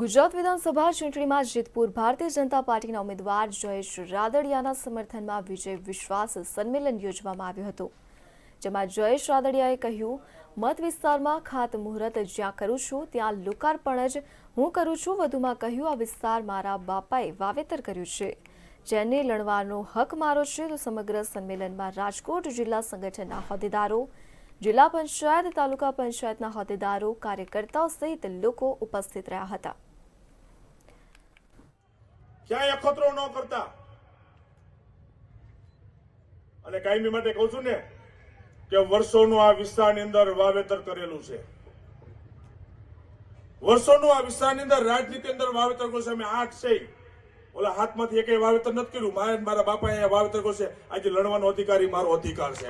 ગુજરાત વિધાનસભા ચૂંટણીમાં જેતપુર ભારતીય જનતા પાર્ટીના ઉમેદવાર જયેશ રાદડિયાના સમર્થનમાં વિજય વિશ્વાસ સન્મેલન યોજવામાં આવ્યું હતું જેમાં જયેશ રાદડિયાએ કહ્યું મત વિસ્તારમાં ખાતમુહૂર્ત જ્યાં કરું છું ત્યાં લોકાર્પણ જ હું કરું છું વધુમાં કહ્યું આ વિસ્તાર મારા બાપાએ વાવેતર કર્યું છે જેને લણવાનો હક મારો છે તો સમગ્ર સંમેલનમાં રાજકોટ જિલ્લા સંગઠનના હોદ્દેદારો જિલ્લા પંચાયત તાલુકા પંચાયતના હોદ્દેદારો કાર્યકર્તાઓ સહિત લોકો ઉપસ્થિત રહ્યા હતા ક્યાંય અખતરો ન કરતા અને કાયમી માટે કહું છું ને કે વર્ષોનું આ વિસ્તારની અંદર વાવેતર કરેલું છે વર્ષોનું આ વિસ્તારની અંદર રાજનીતિ અંદર વાવેતર કરશે અમે આઠ છે ઓલા હાથમાંથી એકે વાવેતર નથી કર્યું મારા બાપા અહીંયા વાવેતર કરશે આજે લડવાનો અધિકારી મારો અધિકાર છે